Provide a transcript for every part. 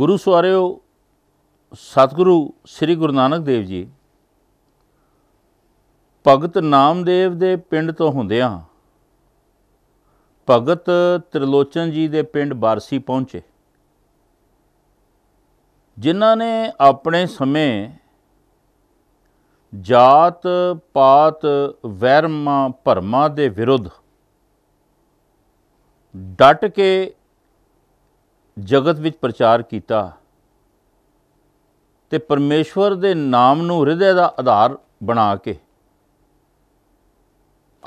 ਗੁਰੂ ਸਵਾਰਿਓ ਸਤਿਗੁਰੂ ਸ੍ਰੀ ਗੁਰੂ ਨਾਨਕ ਦੇਵ ਜੀ ਭਗਤ ਨਾਮਦੇਵ ਦੇ ਪਿੰਡ ਤੋਂ ਹੁੰਦਿਆਂ ਭਗਤ ਤ੍ਰਿਲੋਚਨ ਜੀ ਦੇ ਪਿੰਡ ਬਾਰਸੀ ਪਹੁੰਚੇ ਜਿਨ੍ਹਾਂ ਨੇ ਆਪਣੇ ਸਮੇਂ ਜਾਤ ਪਾਤ ਵੈਰਮਾ ਭਰਮਾ ਦੇ ਵਿਰੁੱਧ ਡਟ ਕੇ ਜਗਤ ਵਿੱਚ ਪ੍ਰਚਾਰ ਕੀਤਾ ਤੇ ਪਰਮੇਸ਼ਵਰ ਦੇ ਨਾਮ ਨੂੰ ਹਿਰਦੇ ਦਾ ਆਧਾਰ ਬਣਾ ਕੇ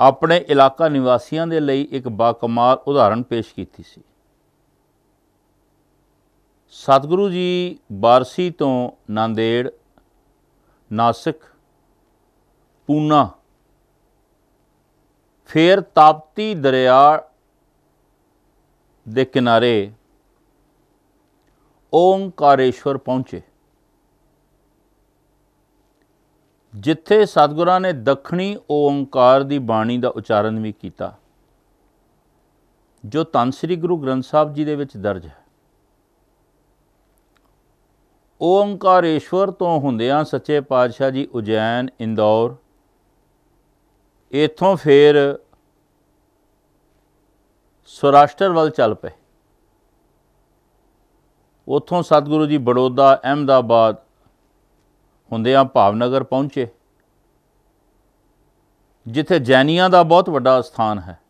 ਆਪਣੇ ਇਲਾਕਾ ਨਿਵਾਸੀਆਂ ਦੇ ਲਈ ਇੱਕ ਬਾਕਮਾਲ ਉਦਾਹਰਣ ਪੇਸ਼ ਕੀਤੀ ਸੀ ਸਤਿਗੁਰੂ ਜੀ ਬਾਰਸੀ ਤੋਂ ਨਾਂਦੇੜ ਨਾਸਿਕ ਪੂਨਾ ਫੇਰ ਤਾਪਤੀ ਦਰਿਆ ਦੇ ਕਿਨਾਰੇ ਓਮਕਾਰੇਸ਼ਵਰ ਪਹੁੰਚੇ ਜਿੱਥੇ ਸਤਿਗੁਰਾਂ ਨੇ ਦੱਖਣੀ ਓਮਕਾਰ ਦੀ ਬਾਣੀ ਦਾ ਉਚਾਰਨ ਵੀ ਕੀਤਾ ਜੋ ਧੰਨ ਸ੍ਰੀ ਗੁਰੂ ਗ੍ਰੰਥ ਸਾਹਿਬ ਜੀ ਦੇ ਵਿੱਚ ਦਰਜ ਹੈ ਓਮਕਾਰੇਸ਼ਵਰ ਤੋਂ ਹੁੰਦਿਆਂ ਸੱਚੇ ਪਾਤਸ਼ਾਹ ਜੀ ਉਜੈਨ ਇੰਦੌਰ ਇਥੋਂ ਫੇਰ ਸੌਰਾਸ਼ਟਰ ਵੱਲ ਚੱਲ ਪਏ ਉੱਥੋਂ ਸਤਿਗੁਰੂ ਜੀ ਬੜੋਦਾ ਅਹਿਮਦਾਬਾਦ ਹੁੰਦਿਆਂ ਭਾਵਨਗਰ ਪਹੁੰਚੇ ਜਿੱਥੇ ਜੈਨੀਆਂ ਦਾ ਬਹੁਤ ਵੱਡਾ ਸਥਾਨ ਹੈ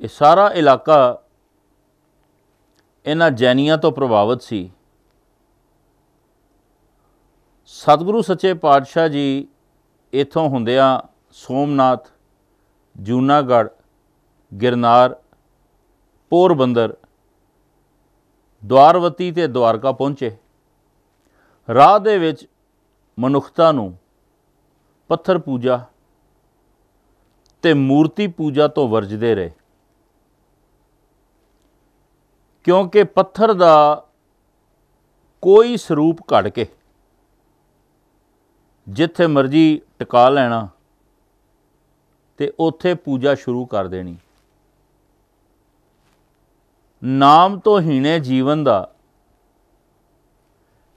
ਇਹ ਸਾਰਾ ਇਲਾਕਾ ਇਹਨਾਂ ਜੈਨੀਆਂ ਤੋਂ ਪ੍ਰਭਾਵਿਤ ਸੀ ਸਤਿਗੁਰੂ ਸੱਚੇ ਪਾਤਸ਼ਾਹ ਜੀ ਇਥੋਂ ਹੁੰਦਿਆਂ ਸੋਮਨਾਥ ਜੂਨਾਗੜ ਗਿਰਨਾਰ ਪੋਰਬੰਦਰ ਦਵਾਰਵਤੀ ਤੇ ਦਵਾਰਕਾ ਪਹੁੰਚੇ ਰਾਹ ਦੇ ਵਿੱਚ ਮਨੁੱਖਤਾ ਨੂੰ ਪੱਥਰ ਪੂਜਾ ਤੇ ਮੂਰਤੀ ਪੂਜਾ ਤੋਂ ਵਰਜਦੇ ਰਹੇ ਕਿਉਂਕਿ ਪੱਥਰ ਦਾ ਕੋਈ ਸਰੂਪ ਘੜ ਕੇ ਜਿੱਥੇ ਮਰਜੀ ਟਿਕਾ ਲੈਣਾ ਤੇ ਉੱਥੇ ਪੂਜਾ ਸ਼ੁਰੂ ਕਰ ਦੇਣੀ ਨਾਮ ਤੋਂ ਹੀਣੇ ਜੀਵਨ ਦਾ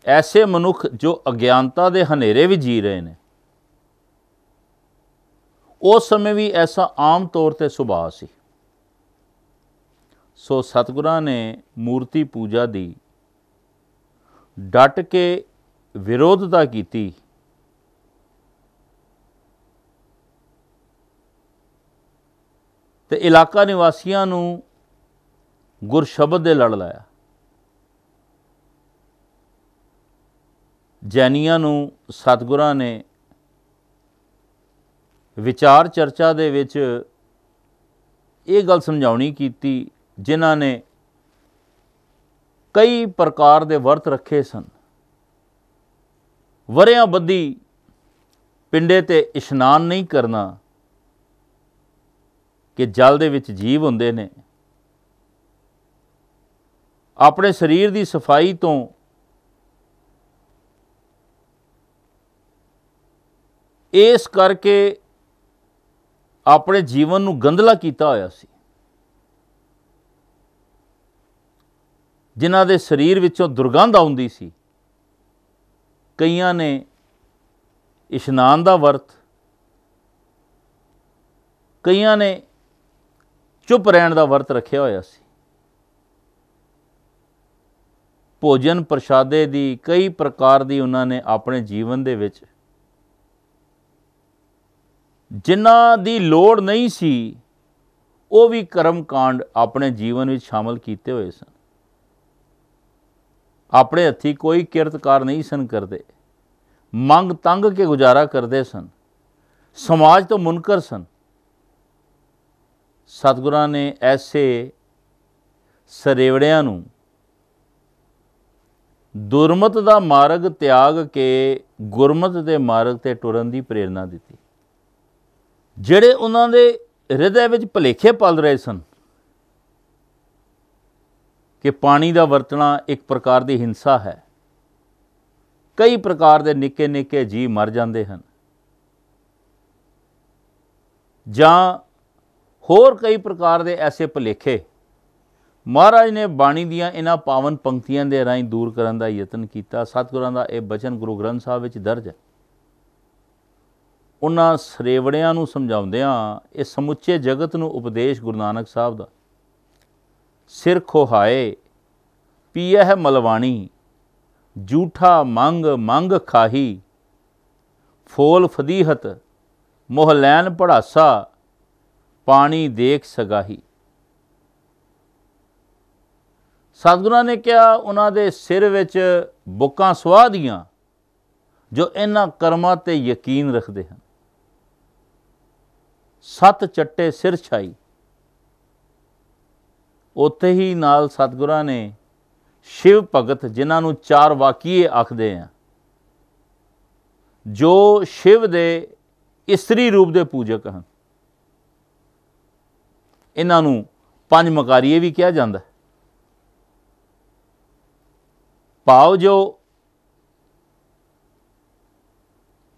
ਐਸੇ ਮਨੁੱਖ ਜੋ ਅਗਿਆਨਤਾ ਦੇ ਹਨੇਰੇ ਵਿੱਚ ਜੀ ਰਹੇ ਨੇ ਉਸ ਸਮੇਂ ਵੀ ਐਸਾ ਆਮ ਤੌਰ ਤੇ ਸੁਭਾਅ ਸੀ ਸੋ ਸਤਗੁਰਾਂ ਨੇ ਮੂਰਤੀ ਪੂਜਾ ਦੀ ਡਟ ਕੇ ਵਿਰੋਧਤਾ ਕੀਤੀ ਤੇ ਇਲਾਕਾ ਨਿਵਾਸੀਆਂ ਨੂੰ ਗੁਰ ਸ਼ਬਦ ਦੇ ਲੜ ਲਾਇਆ ਜੈਨੀਆਂ ਨੂੰ ਸਤਗੁਰਾਂ ਨੇ ਵਿਚਾਰ ਚਰਚਾ ਦੇ ਵਿੱਚ ਇਹ ਗੱਲ ਸਮਝਾਉਣੀ ਕੀਤੀ ਜਿਨ੍ਹਾਂ ਨੇ ਕਈ ਪ੍ਰਕਾਰ ਦੇ ਵਰਤ ਰੱਖੇ ਸਨ ਵਰਿਆਂ ਬੱਦੀ ਪਿੰਡੇ ਤੇ ਇਸ਼ਨਾਨ ਨਹੀਂ ਕਰਨਾ ਕਿ ਜਲ ਦੇ ਵਿੱਚ ਜੀਵ ਹੁੰਦੇ ਨੇ ਆਪਣੇ ਸਰੀਰ ਦੀ ਸਫਾਈ ਤੋਂ ਇਸ ਕਰਕੇ ਆਪਣੇ ਜੀਵਨ ਨੂੰ ਗੰਦਲਾ ਕੀਤਾ ਹੋਇਆ ਸੀ ਜਿਨ੍ਹਾਂ ਦੇ ਸਰੀਰ ਵਿੱਚੋਂ ਦੁਰਗੰਧ ਆਉਂਦੀ ਸੀ ਕਈਆਂ ਨੇ ਇਸ਼ਨਾਨ ਦਾ ਵਰਤ ਕਈਆਂ ਨੇ ਚੁੱਪ ਰਹਿਣ ਦਾ ਵਰਤ ਰੱਖਿਆ ਹੋਇਆ ਸੀ ਭੋਜਨ ਪ੍ਰਸ਼ਾਦੇ ਦੀ ਕਈ ਪ੍ਰਕਾਰ ਦੀ ਉਹਨਾਂ ਨੇ ਆਪਣੇ ਜੀਵਨ ਦੇ ਵਿੱਚ ਜਿਨ੍ਹਾਂ ਦੀ ਲੋੜ ਨਹੀਂ ਸੀ ਉਹ ਵੀ ਕਰਮ ਕਾਂਡ ਆਪਣੇ ਜੀਵਨ ਵਿੱਚ ਸ਼ਾਮਲ ਕੀਤੇ ਹੋਏ ਸਨ ਆਪਣੇ ਹੱਥੀ ਕੋਈ ਕਿਰਤਕਾਰ ਨਹੀਂ ਸਨ ਕਰਦੇ ਮੰਗ ਤੰਗ ਕੇ ਗੁਜ਼ਾਰਾ ਕਰਦੇ ਸਨ ਸਮਾਜ ਤੋਂ ਮੁਨਕਰ ਸਨ ਸਤਗੁਰਾਂ ਨੇ ਐਸੇ ਸਰੇਵੜਿਆਂ ਨੂੰ ਦੁਰਮਤ ਦਾ ਮਾਰਗ ਤਿਆਗ ਕੇ ਗੁਰਮਤ ਦੇ ਮਾਰਗ ਤੇ ਟੁਰਨ ਦੀ ਪ੍ਰੇਰਣਾ ਦਿੱਤੀ ਜਿਹੜੇ ਉਹਨਾਂ ਦੇ ਹਿਰਦੇ ਵਿੱਚ ਭਲੇਖੇ ਪਲ ਰਹੇ ਸਨ ਕਿ ਪਾਣੀ ਦਾ ਵਰਤਣਾ ਇੱਕ ਪ੍ਰਕਾਰ ਦੀ ਹਿੰਸਾ ਹੈ ਕਈ ਪ੍ਰਕਾਰ ਦੇ ਨਿੱਕੇ ਨਿੱਕੇ ਜੀ ਮਰ ਜਾਂਦੇ ਹਨ ਜਾਂ ਹੋਰ ਕਈ ਪ੍ਰਕਾਰ ਦੇ ਐਸੇ ਭਲੇਖੇ ਮਹਾਰਾਜ ਨੇ ਬਾਣੀ ਦੀਆਂ ਇਹਨਾਂ ਪਾਵਨ ਪੰਕਤੀਆਂ ਦੇ ਰਾਹੀਂ ਦੂਰ ਕਰਨ ਦਾ ਯਤਨ ਕੀਤਾ ਸਤਿਗੁਰਾਂ ਦਾ ਇਹ ਬਚਨ ਗੁਰੂ ਗ੍ਰੰਥ ਸਾਹਿਬ ਵਿੱਚ ਦਰਜ ਹੈ ਉਹਨਾਂ ਸਰੇਵੜਿਆਂ ਨੂੰ ਸਮਝਾਉਂਦਿਆਂ ਇਹ ਸਮੁੱਚੇ ਜਗਤ ਨੂੰ ਉਪਦੇਸ਼ ਗੁਰੂ ਨਾਨਕ ਸਾਹਿਬ ਦਾ ਸਿਰ ਖੋਹਾਏ ਪੀਐ ਮਲਵਾਣੀ ਝੂਠਾ ਮੰਗ ਮੰਗ ਖਾਹੀ ਫੋਲ ਫਦੀਹਤ ਲੈਨ ਪੜਾਸਾ ਪਾਣੀ ਦੇਖ ਸਗਾਹੀ ਸਤਗੁਰਾਂ ਨੇ ਕਿਹਾ ਉਹਨਾਂ ਦੇ ਸਿਰ ਵਿੱਚ ਬੁੱਕਾਂ ਸਵਾਹ ਦੀਆਂ ਜੋ ਇਹਨਾਂ ਕਰਮਾਂ ਤੇ ਯਕੀਨ ਰੱਖਦੇ ਹਨ ਸਤ ਚੱਟੇ ਸਿਰ ਛਾਈ ਉੱਥੇ ਹੀ ਨਾਲ ਸਤਗੁਰਾਂ ਨੇ ਸ਼ਿਵ ਭਗਤ ਜਿਨ੍ਹਾਂ ਨੂੰ ਚਾਰ ਵਾਕੀਏ ਆਖਦੇ ਆ ਜੋ ਸ਼ਿਵ ਦੇ ਇਸਤਰੀ ਰੂਪ ਦੇ ਪੂਜਕ ਹਨ ਇਹਨਾਂ ਨੂੰ ਪੰਜ ਮਕਾਰੀਏ ਵੀ ਕਿਹਾ ਜਾਂਦਾ ਭਾਵ ਜੋ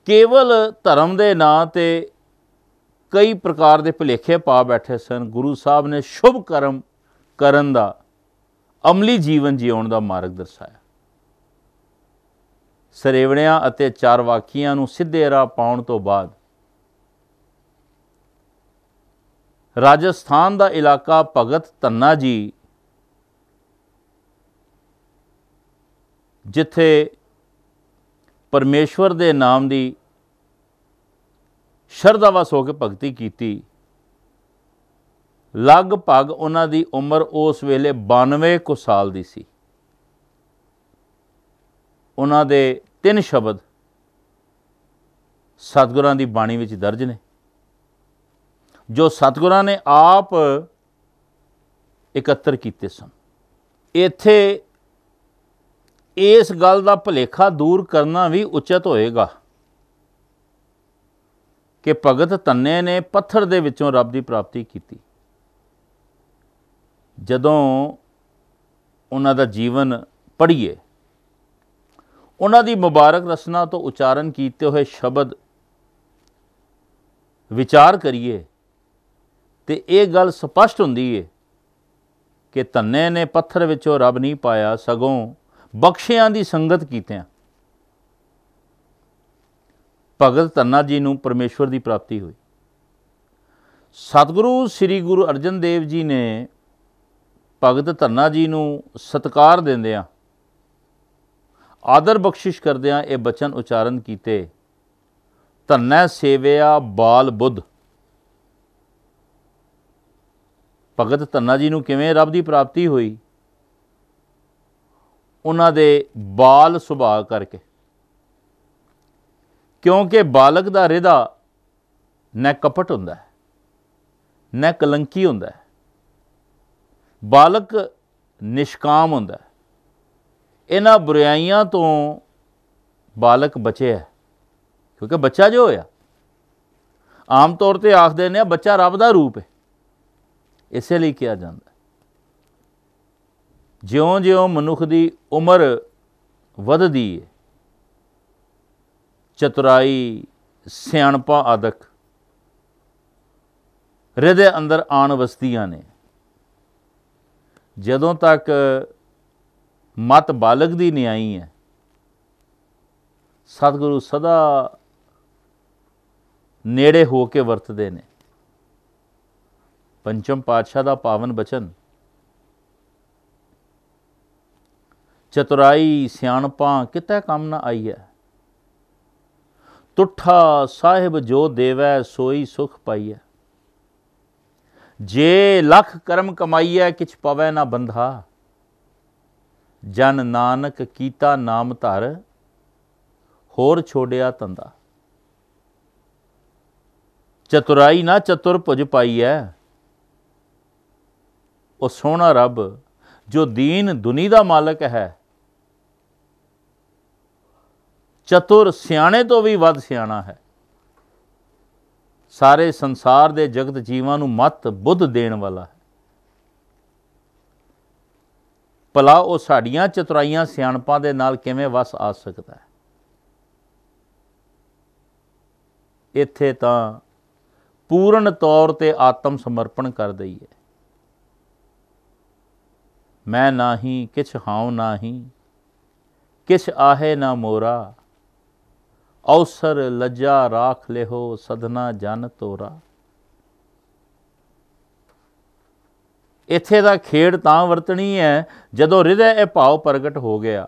ਕੇਵਲ ਧਰਮ ਦੇ ਨਾਂ ਤੇ ਕਈ ਪ੍ਰਕਾਰ ਦੇ ਭੁਲੇਖੇ ਪਾ ਬੈਠੇ ਸਨ ਗੁਰੂ ਸਾਹਿਬ ਨੇ ਸ਼ੁਭ ਕਰਮ ਕਰਨ ਦਾ ਅਮਲੀ ਜੀਵਨ ਜਿਉਣ ਦਾ ਮਾਰਗ ਦਰਸਾਇਆ ਸਰੇਵਣਿਆਂ ਅਤੇ ਚਾਰ ਵਾਕੀਆਂ ਨੂੰ ਸਿੱਧੇ ਰਾਹ ਪਾਉਣ ਤੋਂ ਬਾਅਦ ਰਾਜਸਥਾਨ ਦਾ ਇਲਾਕਾ ਭਗਤ ਤੰਨਾ ਜੀ ਜਿੱਥੇ ਪਰਮੇਸ਼ਵਰ ਦੇ ਨਾਮ ਦੀ ਸ਼ਰਧਾਵਸ ਹੋ ਕੇ ਭਗਤੀ ਕੀਤੀ ਲਗਭਗ ਉਹਨਾਂ ਦੀ ਉਮਰ ਉਸ ਵੇਲੇ 92 ਕੁ ਸਾਲ ਦੀ ਸੀ ਉਹਨਾਂ ਦੇ ਤਿੰਨ ਸ਼ਬਦ ਸਤਗੁਰਾਂ ਦੀ ਬਾਣੀ ਵਿੱਚ ਦਰਜ ਨੇ ਜੋ ਸਤਗੁਰਾਂ ਨੇ ਆਪ ਇਕੱਤਰ ਕੀਤੇ ਸਨ ਇੱਥੇ ਇਸ ਗੱਲ ਦਾ ਭਲੇਖਾ ਦੂਰ ਕਰਨਾ ਵੀ ਉਚਿਤ ਹੋਏਗਾ ਕਿ ਭਗਤ ਤੰਨੇ ਨੇ ਪੱਥਰ ਦੇ ਵਿੱਚੋਂ ਰੱਬ ਦੀ ਪ੍ਰਾਪਤੀ ਕੀਤੀ ਜਦੋਂ ਉਹਨਾਂ ਦਾ ਜੀਵਨ ਪੜ੍ਹੀਏ ਉਹਨਾਂ ਦੀ ਮੁਬਾਰਕ ਰਸਨਾ ਤੋਂ ਉਚਾਰਨ ਕੀਤੇ ਹੋਏ ਸ਼ਬਦ ਵਿਚਾਰ ਕਰੀਏ ਤੇ ਇਹ ਗੱਲ ਸਪਸ਼ਟ ਹੁੰਦੀ ਏ ਕਿ ਧੰਨੇ ਨੇ ਪੱਥਰ ਵਿੱਚੋਂ ਰੱਬ ਨਹੀਂ ਪਾਇਆ ਸਗੋਂ ਬਖਸ਼ਿਆਂ ਦੀ ਸੰਗਤ ਕੀਤਿਆਂ ਭਗਤ ਧੰਨਾ ਜੀ ਨੂੰ ਪਰਮੇਸ਼ਵਰ ਦੀ ਪ੍ਰਾਪਤੀ ਹੋਈ ਸਤਿਗੁਰੂ ਸ੍ਰੀ ਗੁਰੂ ਅਰਜਨ ਦੇਵ ਜੀ ਨੇ ਭਗਤ ਧੰਨਾ ਜੀ ਨੂੰ ਸਤਕਾਰ ਦਿੰਦਿਆਂ ਆਦਰ ਬਖਸ਼ਿਸ਼ ਕਰਦਿਆਂ ਇਹ ਬਚਨ ਉਚਾਰਨ ਕੀਤੇ ਧੰਨੈ ਸੇਵਿਆ ਬਾਲ ਬੁੱਧ ਭਗਤ ਧੰਨਾ ਜੀ ਨੂੰ ਕਿਵੇਂ ਰੱਬ ਦੀ ਪ੍ਰਾਪਤੀ ਹੋਈ ਉਹਨਾਂ ਦੇ ਬਾਲ ਸੁਭਾਅ ਕਰਕੇ ਕਿਉਂਕਿ ਬਾਲਕ ਦਾ ਰਿਦਾ ਨਾ ਕਪਟ ਹੁੰਦਾ ਹੈ ਨਾ ਕਲੰਕੀ ਹੁੰਦਾ ਹੈ ਬਾਲਕ ਨਿਸ਼ਕਾਮ ਹੁੰਦਾ ਹੈ ਇਹਨਾਂ ਬੁਰਾਈਆਂ ਤੋਂ ਬਾਲਕ ਬਚਿਆ ਕਿਉਂਕਿ ਬੱਚਾ ਜੋ ਹੋਇਆ ਆਮ ਤੌਰ ਤੇ ਆਖਦੇ ਨੇ ਬੱਚਾ ਰੱਬ ਦਾ ਰੂਪ ਹੈ ਇਸੇ ਲਈ ਕਿਹਾ ਜਾਂਦਾ ਜਿਉਂ-ਜਿਉਂ ਮਨੁੱਖ ਦੀ ਉਮਰ ਵੱਧਦੀ ਹੈ ਚਤੁਰਾਈ ਸਿਆਣਪਾ ਆਦਕ ਹਿਰਦੇ ਅੰਦਰ ਆਣ ਵਸਦੀਆਂ ਨੇ ਜਦੋਂ ਤੱਕ ਮਤ ਬਾਲਗ ਦੀ ਆਈ ਹੈ ਸਤਿਗੁਰੂ ਸਦਾ ਨੇੜੇ ਹੋ ਕੇ ਵਰਤਦੇ ਨੇ ਪੰਚਮ ਪਾਤਸ਼ਾਹ ਦਾ ਪਾਵਨ ਬਚਨ ਚਤੁਰਾਈ ਸਿਆਣਪਾਂ ਕਿਤੇ ਕੰਮ ਨਾ ਆਈਐ ਤੁਠਾ ਸਾਹਿਬ ਜੋ ਦੇਵੈ ਸੋਈ ਸੁਖ ਪਾਈਐ ਜੇ ਲਖ ਕਰਮ ਕਮਾਈਐ ਕਿਛ ਪਵੈ ਨਾ ਬੰਧਾ ਜਨ ਨਾਨਕ ਕੀਤਾ ਨਾਮ ਧਰ ਹੋਰ ਛੋੜਿਆ ਤੰਦਾ ਚਤੁਰਾਈ ਨਾ ਚਤੁਰ ਭੁਜ ਪਾਈਐ ਉਹ ਸੋਹਣਾ ਰੱਬ ਜੋ ਦੀਨ ਦੁਨੀ ਦਾ ਮਾਲਕ ਹੈ ਚਤੁਰ ਸਿਆਣੇ ਤੋਂ ਵੀ ਵੱਧ ਸਿਆਣਾ ਹੈ ਸਾਰੇ ਸੰਸਾਰ ਦੇ ਜਗਤ ਜੀਵਾਂ ਨੂੰ ਮਤ ਬੁੱਧ ਦੇਣ ਵਾਲਾ ਹੈ ਭਲਾ ਉਹ ਸਾਡੀਆਂ ਚਤੁਰਾਈਆਂ ਸਿਆਣਪਾਂ ਦੇ ਨਾਲ ਕਿਵੇਂ ਵਸ ਆ ਸਕਦਾ ਹੈ ਇੱਥੇ ਤਾਂ ਪੂਰਨ ਤੌਰ ਤੇ ਆਤਮ ਸਮਰਪਣ ਕਰ ਦਈਏ ਮੈਂ ਨਾਹੀ ਕਿਛ ਹਾਉ ਨਾਹੀ ਕਿਛ ਆਹੇ ਨਾ ਮੋਰਾ ਔਸਰ ਲਜਾ ਰਾਖ ਲਿਹੋ ਸਦਨਾ ਜਨ ਤੋਰਾ ਇੱਥੇ ਦਾ ਖੇੜ ਤਾਂ ਵਰਤਣੀ ਹੈ ਜਦੋਂ ਹਿਰਦੇ ਇਹ ਭਾਵ ਪ੍ਰਗਟ ਹੋ ਗਿਆ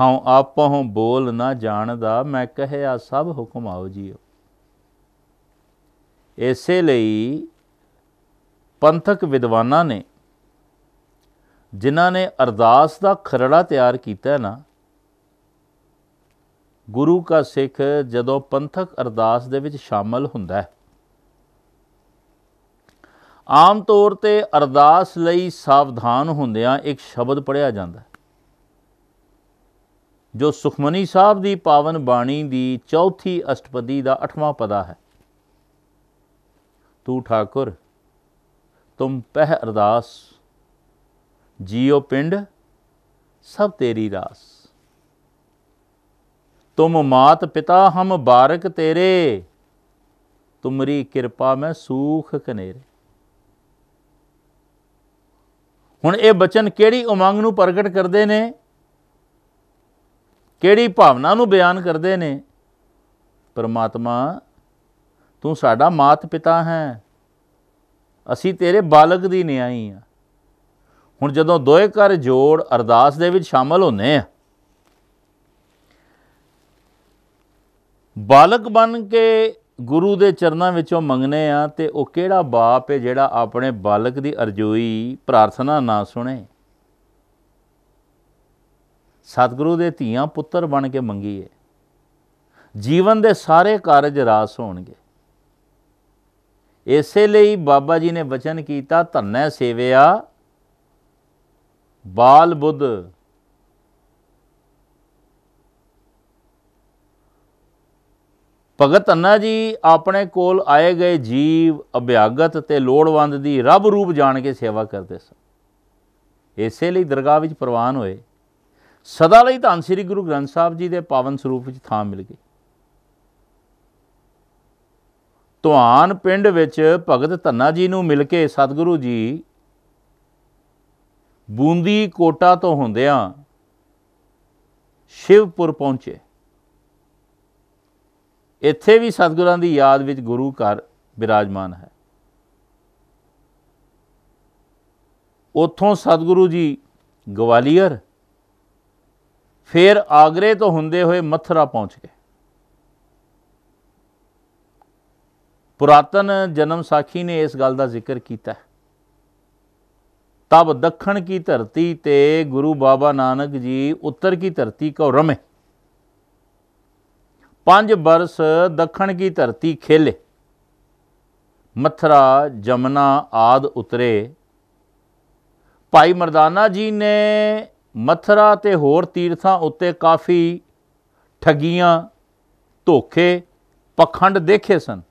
ਹਉ ਆਪਹੁ ਬੋਲ ਨਾ ਜਾਣਦਾ ਮੈਂ ਕਹਿਆ ਸਭ ਹੁਕਮ ਆਉ ਜੀਓ ਇਸੇ ਲਈ ਪੰਥਕ ਵਿਦਵਾਨਾਂ ਨੇ ਜਿਨ੍ਹਾਂ ਨੇ ਅਰਦਾਸ ਦਾ ਖਰੜਾ ਤਿਆਰ ਕੀਤਾ ਨਾ ਗੁਰੂ ਕਾ ਸਿੱਖ ਜਦੋਂ ਪੰਥਕ ਅਰਦਾਸ ਦੇ ਵਿੱਚ ਸ਼ਾਮਲ ਹੁੰਦਾ ਹੈ ਆਮ ਤੌਰ ਤੇ ਅਰਦਾਸ ਲਈ ਸਾਵਧਾਨ ਹੁੰਦਿਆਂ ਇੱਕ ਸ਼ਬਦ ਪੜਿਆ ਜਾਂਦਾ ਹੈ ਜੋ ਸੁਖਮਨੀ ਸਾਹਿਬ ਦੀ ਪਾਵਨ ਬਾਣੀ ਦੀ ਚੌਥੀ ਅਸ਼ਟਪਦੀ ਦਾ 8ਵਾਂ ਪਦਾ ਹੈ ਤੂੰ ਠਾਕੁਰ ਤੁਮ ਪਹਿ ਅਰਦਾਸ ਜੀਓ ਪਿੰਡ ਸਭ ਤੇਰੀ ਰਾਸ ਤੁਮ ਮਾਤ ਪਿਤਾ ਹਮ ਬਾਰਕ ਤੇਰੇ ਤੁਮਰੀ ਕਿਰਪਾ ਮੈਂ ਸੂਖ ਕਨੇਰੇ ਹੁਣ ਇਹ ਬਚਨ ਕਿਹੜੀ ਉਮੰਗ ਨੂੰ ਪ੍ਰਗਟ ਕਰਦੇ ਨੇ ਕਿਹੜੀ ਭਾਵਨਾ ਨੂੰ ਬਿਆਨ ਕਰਦੇ ਨੇ ਪਰਮਾਤਮਾ ਤੂੰ ਸਾਡਾ ਮਾਤ ਪਿਤਾ ਹੈ ਅਸੀਂ ਤੇਰੇ ਬਾਲਕ ਦੀ ਨਿਆਈ ਆ ਹੁਣ ਜਦੋਂ ਦੋਏ ਕਰ ਜੋੜ ਅਰਦਾਸ ਦੇ ਵਿੱਚ ਸ਼ਾਮਲ ਹੁੰਨੇ ਆ ਬਾਲਕ ਬਣ ਕੇ ਗੁਰੂ ਦੇ ਚਰਨਾਂ ਵਿੱਚੋਂ ਮੰਗਨੇ ਆ ਤੇ ਉਹ ਕਿਹੜਾ ਬਾਪ ਹੈ ਜਿਹੜਾ ਆਪਣੇ ਬਾਲਕ ਦੀ ਅਰਜ਼ੋਈ ਪ੍ਰਾਰਥਨਾ ਨਾ ਸੁਣੇ ਸਤਿਗੁਰੂ ਦੇ ਧੀਆਂ ਪੁੱਤਰ ਬਣ ਕੇ ਮੰਗੀਏ ਜੀਵਨ ਦੇ ਸਾਰੇ ਕਾਰਜ ਰਾਸ ਹੋਣਗੇ ਇਸੇ ਲਈ ਬਾਬਾ ਜੀ ਨੇ ਵਚਨ ਕੀਤਾ ਧੰਨੈ ਸੇਵਿਆ ਬਾਲ ਬੁੱਧ ਭਗਤ ਅੰਨਾ ਜੀ ਆਪਣੇ ਕੋਲ ਆਏ ਗਏ ਜੀਵ ਅਭਿਆਗਤ ਤੇ ਲੋੜਵੰਦ ਦੀ ਰੱਬ ਰੂਪ ਜਾਣ ਕੇ ਸੇਵਾ ਕਰਦੇ ਸਨ ਇਸੇ ਲਈ ਦਰਗਾਹ ਵਿੱਚ ਪ੍ਰਵਾਨ ਹੋਏ ਸਦਾ ਲਈ ਧੰਨ ਸ੍ਰੀ ਗੁਰੂ ਗ੍ਰੰਥ ਸਾਹਿਬ ਜੀ ਦੇ ਪਾਵਨ ਸਰੂਪ ਵਿੱਚ ਥਾਂ ਮਿਲ ਗਈ ਤੁਹਾਨ ਪਿੰਡ ਵਿੱਚ ਭਗਤ ਧੰਨਾ ਜੀ ਨੂੰ ਮਿਲ ਕੇ ਸਤਿਗੁਰੂ ਜੀ ਬੂੰਦੀ ਕੋਟਾ ਤੋਂ ਹੁੰਦਿਆਂ ਸ਼ਿਵਪੁਰ ਪਹੁੰਚੇ ਇੱਥੇ ਵੀ ਸਤਿਗੁਰਾਂ ਦੀ ਯਾਦ ਵਿੱਚ ਗੁਰੂ ਘਰ ਬਿਰਾਜਮਾਨ ਹੈ ਉਥੋਂ ਸਤਿਗੁਰੂ ਜੀ ਗਵਾਲੀਅਰ ਫਿਰ ਆਗਰੇ ਤੋਂ ਹੁੰਦੇ ਹੋਏ ਮਥਰਾ ਪਹੁੰਚ ਗਏ ਪੁਰਾਤਨ ਜਨਮ ਸਾਖੀ ਨੇ ਇਸ ਗੱਲ ਦਾ ਜ਼ਿਕਰ ਕੀਤਾ ਤਬ ਦੱਖਣ ਕੀ ਧਰਤੀ ਤੇ ਗੁਰੂ ਬਾਬਾ ਨਾਨਕ ਜੀ ਉੱਤਰ ਕੀ ਧਰਤੀ ਕੋ ਰਮੇ ਪੰਜ ਬਰਸ ਦੱਖਣ ਕੀ ਧਰਤੀ ਖੇਲੇ ਮਥਰਾ ਜਮਨਾ ਆਦ ਉਤਰੇ ਭਾਈ ਮਰਦਾਨਾ ਜੀ ਨੇ ਮਥਰਾ ਤੇ ਹੋਰ ਤੀਰਥਾਂ ਉੱਤੇ ਕਾਫੀ ਠਗੀਆਂ ਧੋਖੇ ਪਖੰਡ ਦੇਖੇ ਸਨ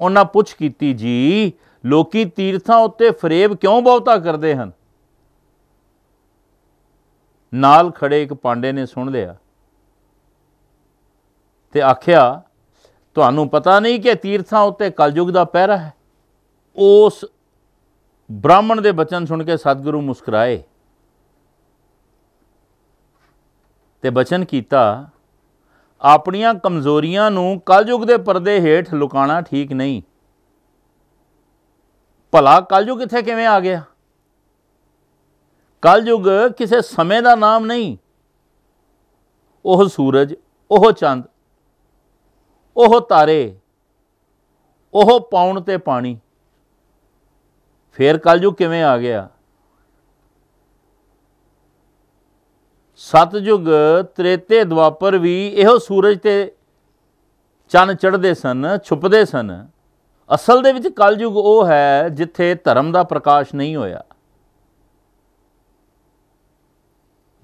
ਉਹਨਾਂ ਪੁੱਛ ਕੀਤੀ ਜੀ ਲੋਕੀ ਤੀਰਥਾਂ ਉੱਤੇ ਫਰੇਬ ਕਿਉਂ ਬਹੁਤਾ ਕਰਦੇ ਹਨ ਨਾਲ ਖੜੇ ਇੱਕ ਪਾਂਡੇ ਨੇ ਸੁਣ ਲਿਆ ਤੇ ਆਖਿਆ ਤੁਹਾਨੂੰ ਪਤਾ ਨਹੀਂ ਕਿ ਤੀਰਥਾਂ ਉੱਤੇ ਕਲਯੁਗ ਦਾ ਪਹਿਰਾ ਹੈ ਉਸ ਬ੍ਰਾਹਮਣ ਦੇ ਬਚਨ ਸੁਣ ਕੇ ਸਤਿਗੁਰੂ ਮੁਸਕਰਾਏ ਤੇ ਬਚਨ ਕੀਤਾ ਆਪਣੀਆਂ ਕਮਜ਼ੋਰੀਆਂ ਨੂੰ ਕਲਯੁਗ ਦੇ ਪਰਦੇ ਹੇਠ ਲੁਕਾਣਾ ਠੀਕ ਨਹੀਂ ਭਲਾ ਕਲਯੁਗ ਇੱਥੇ ਕਿਵੇਂ ਆ ਗਿਆ ਕਲਯੁਗ ਕਿਸੇ ਸਮੇਂ ਦਾ ਨਾਮ ਨਹੀਂ ਉਹ ਸੂਰਜ ਉਹ ਚੰਦ ਉਹ ਤਾਰੇ ਉਹ ਪਾਉਣ ਤੇ ਪਾਣੀ ਫੇਰ ਕਲਯੁਗ ਕਿਵੇਂ ਆ ਗਿਆ ਸਤਜੁਗ ਤ੍ਰੇਤੇ ਦਵਾਪਰ ਵੀ ਇਹੋ ਸੂਰਜ ਤੇ ਚੰਨ ਚੜਦੇ ਸਨ ਛੁਪਦੇ ਸਨ ਅਸਲ ਦੇ ਵਿੱਚ ਕਲਯੁਗ ਉਹ ਹੈ ਜਿੱਥੇ ਧਰਮ ਦਾ ਪ੍ਰਕਾਸ਼ ਨਹੀਂ ਹੋਇਆ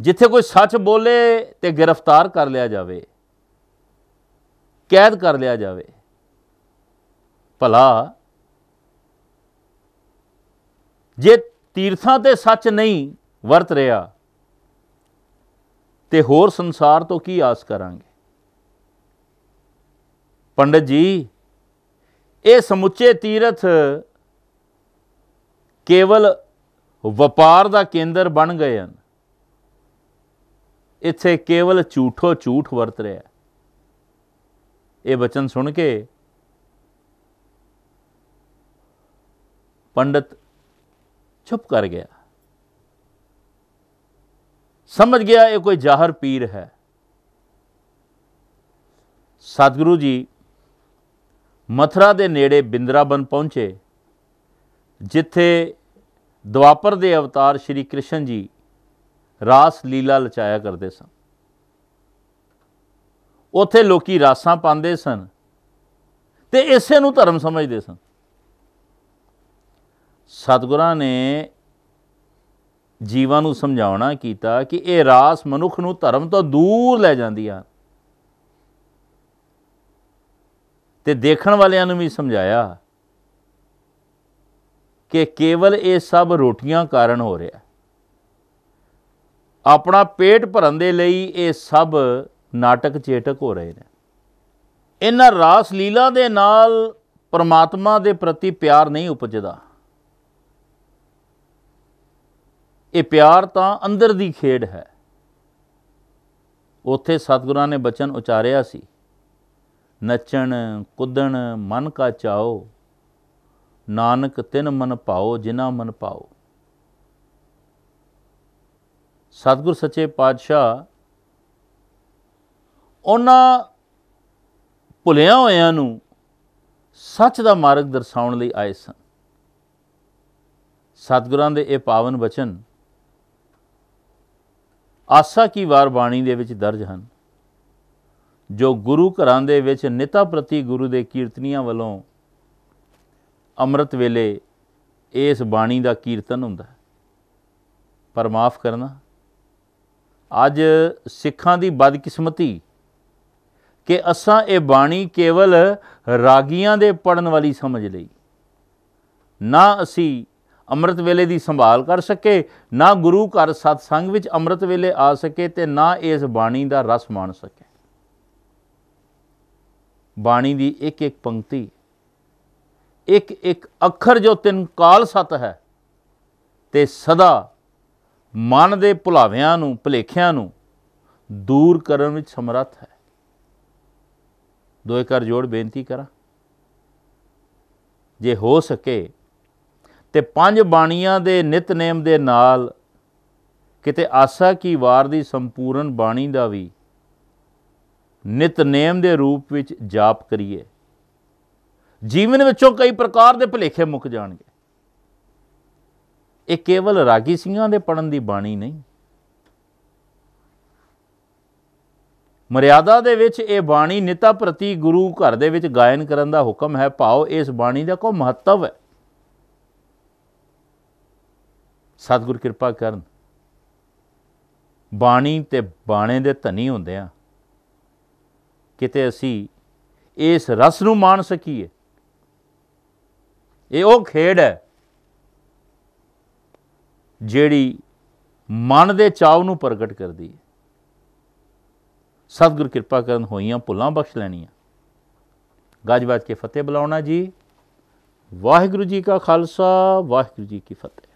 ਜਿੱਥੇ ਕੋਈ ਸੱਚ ਬੋਲੇ ਤੇ ਗ੍ਰਿਫਤਾਰ ਕਰ ਲਿਆ ਜਾਵੇ ਕੈਦ ਕਰ ਲਿਆ ਜਾਵੇ ਭਲਾ ਜੇ ਤੀਰਥਾਂ ਤੇ ਸੱਚ ਨਹੀਂ ਵਰਤ ਰਿਹਾ ਤੇ ਹੋਰ ਸੰਸਾਰ ਤੋਂ ਕੀ ਆਸ ਕਰਾਂਗੇ ਪੰਡਤ ਜੀ ਇਹ ਸਮੁੱਚੇ ਤੀਰਥ ਕੇਵਲ ਵਪਾਰ ਦਾ ਕੇਂਦਰ ਬਣ ਗਏ ਹਨ ਇੱਥੇ ਕੇਵਲ ਝੂਠੋ ਝੂਠ ਵਰਤ ਰਿਹਾ ਇਹ ਬਚਨ ਸੁਣ ਕੇ ਪੰਡਤ ਚੁੱਪ ਕਰ ਗਿਆ ਸਮਝ ਗਿਆ ਇਹ ਕੋਈ ਜਾਹਰ ਪੀਰ ਹੈ ਸਤਿਗੁਰੂ ਜੀ ਮਥਰਾ ਦੇ ਨੇੜੇ ਬਿੰਦਰਾਬਨ ਪਹੁੰਚੇ ਜਿੱਥੇ ਦਵਾਪਰ ਦੇ ਅਵਤਾਰ ਸ਼੍ਰੀ ਕ੍ਰਿਸ਼ਨ ਜੀ ਰਾਸ ਲੀਲਾ ਲਚਾਇਆ ਕਰਦੇ ਸਨ ਉੱਥੇ ਲੋਕੀ ਰਾਸਾਂ ਪਾਉਂਦੇ ਸਨ ਤੇ ਇਸੇ ਨੂੰ ਧਰਮ ਸਮਝਦੇ ਸਨ ਸਤਗੁਰਾਂ ਨੇ ਜੀਵਾਂ ਨੂੰ ਸਮਝਾਉਣਾ ਕੀਤਾ ਕਿ ਇਹ ਰਾਸ ਮਨੁੱਖ ਨੂੰ ਧਰਮ ਤੋਂ ਦੂਰ ਲੈ ਜਾਂਦੀਆਂ ਤੇ ਦੇਖਣ ਵਾਲਿਆਂ ਨੂੰ ਵੀ ਸਮਝਾਇਆ ਕਿ ਕੇਵਲ ਇਹ ਸਭ ਰੋਟੀਆਂ ਕਾਰਨ ਹੋ ਰਿਹਾ ਆਪਣਾ ਪੇਟ ਭਰਨ ਦੇ ਲਈ ਇਹ ਸਭ ਨਾਟਕ ਚੇਟਕ ਹੋ ਰਹੇ ਨੇ ਇਹਨਾਂ ਰਾਸ ਲੀਲਾ ਦੇ ਨਾਲ ਪਰਮਾਤਮਾ ਦੇ ਪ੍ਰਤੀ ਪਿਆਰ ਨਹੀਂ ਉਪਜਦਾ ਇਹ ਪਿਆਰ ਤਾਂ ਅੰਦਰ ਦੀ ਖੇਡ ਹੈ ਉਥੇ ਸਤਿਗੁਰਾਂ ਨੇ ਬਚਨ ਉਚਾਰਿਆ ਸੀ ਨੱਚਣ ਕੁੱਦਣ ਮਨ ਕਾ ਚਾਓ ਨਾਨਕ ਤਿਨ ਮਨ ਪਾਓ ਜਿਨਾ ਮਨ ਪਾਓ ਸਤਿਗੁਰ ਸੱਚੇ ਪਾਤਸ਼ਾਹ ਉਹਨਾਂ ਭੁਲਿਆ ਹੋਇਆਂ ਨੂੰ ਸੱਚ ਦਾ ਮਾਰਗ ਦਰਸਾਉਣ ਲਈ ਆਏ ਸਨ ਸਤਿਗੁਰਾਂ ਦੇ ਇਹ ਪਾਵਨ ਬਚਨ ਆਸਾ ਕੀ ਵਾਰ ਬਾਣੀ ਦੇ ਵਿੱਚ ਦਰਜ ਹਨ ਜੋ ਗੁਰੂ ਘਰਾਂ ਦੇ ਵਿੱਚ ਨਿਤਾ ਪ੍ਰਤੀ ਗੁਰੂ ਦੇ ਕੀਰਤਨੀਆਂ ਵੱਲੋਂ ਅੰਮ੍ਰਿਤ ਵੇਲੇ ਇਸ ਬਾਣੀ ਦਾ ਕੀਰਤਨ ਹੁੰਦਾ ਹੈ ਪਰ ਮਾਫ ਕਰਨਾ ਅੱਜ ਸਿੱਖਾਂ ਦੀ ਬਦਕਿਸਮਤੀ ਕਿ ਅਸਾਂ ਇਹ ਬਾਣੀ ਕੇਵਲ ਰਾਗੀਆਂ ਦੇ ਪੜਨ ਵਾਲੀ ਸਮਝ ਲਈ ਨਾ ਅਸੀਂ ਅੰਮ੍ਰਿਤ ਵੇਲੇ ਦੀ ਸੰਭਾਲ ਕਰ ਸਕੇ ਨਾ ਗੁਰੂ ਘਰ ਸਤਸੰਗ ਵਿੱਚ ਅੰਮ੍ਰਿਤ ਵੇਲੇ ਆ ਸਕੇ ਤੇ ਨਾ ਇਸ ਬਾਣੀ ਦਾ ਰਸ ਮਾਣ ਸਕੇ ਬਾਣੀ ਦੀ ਇੱਕ ਇੱਕ ਪੰਕਤੀ ਇੱਕ ਇੱਕ ਅੱਖਰ ਜੋ ਤਿੰਨ ਕਾਲ ਸਤ ਹੈ ਤੇ ਸਦਾ ਮਨ ਦੇ ਭੁਲਾਵਿਆਂ ਨੂੰ ਭਲੇਖਿਆਂ ਨੂੰ ਦੂਰ ਕਰਨ ਵਿੱਚ ਸਮਰੱਥ ਹੈ ਦੋਏ ਕਰ ਜੋੜ ਬੇਨਤੀ ਕਰਾਂ ਜੇ ਹੋ ਸਕੇ ਤੇ ਪੰਜ ਬਾਣੀਆਂ ਦੇ ਨਿਤਨੇਮ ਦੇ ਨਾਲ ਕਿਤੇ ਆਸਾ ਕੀ ਵਾਰ ਦੀ ਸੰਪੂਰਨ ਬਾਣੀ ਦਾ ਵੀ ਨਿਤਨੇਮ ਦੇ ਰੂਪ ਵਿੱਚ ਜਾਪ ਕਰੀਏ ਜੀਵਨ ਵਿੱਚੋਂ ਕਈ ਪ੍ਰਕਾਰ ਦੇ ਭਲੇਖੇ ਮੁੱਕ ਜਾਣਗੇ ਇਹ ਕੇਵਲ ਰਾਗੀ ਸਿੰਘਾਂ ਦੇ ਪੜਨ ਦੀ ਬਾਣੀ ਨਹੀਂ ਮਰਿਆਦਾ ਦੇ ਵਿੱਚ ਇਹ ਬਾਣੀ ਨਿਤਾ ਪ੍ਰਤੀ ਗੁਰੂ ਘਰ ਦੇ ਵਿੱਚ ਗਾਇਨ ਕਰਨ ਦਾ ਹੁਕਮ ਹੈ ਭਾਉ ਇਸ ਬਾਣੀ ਦਾ ਕੋ ਮਹੱਤਵ ਹੈ ਸਤਿਗੁਰ ਕਿਰਪਾ ਕਰਨ ਬਾਣੀ ਤੇ ਬਾਣੇ ਦੇ ਧਨੀ ਹੁੰਦੇ ਆ ਕਿਤੇ ਅਸੀਂ ਇਸ ਰਸ ਨੂੰ ਮਾਣ ਸਕੀਏ ਇਹ ਉਹ ਖੇਡ ਹੈ ਜਿਹੜੀ ਮਨ ਦੇ ਚਾਅ ਨੂੰ ਪ੍ਰਗਟ ਕਰਦੀ ਹੈ ਸਤਿਗੁਰ ਕਿਰਪਾ ਕਰਨ ਹੋਈਆਂ ਭੁੱਲਾਂ ਬਖਸ਼ ਲੈਣੀਆਂ ਗੱਜ ਵੱਜ ਕੇ ਫਤਿਹ ਬੁਲਾਉਣਾ ਜੀ ਵਾਹਿਗੁਰੂ ਜੀ ਕਾ ਖਾਲਸਾ ਵਾਹਿਗੁਰੂ ਜੀ ਕੀ ਫਤਿਹ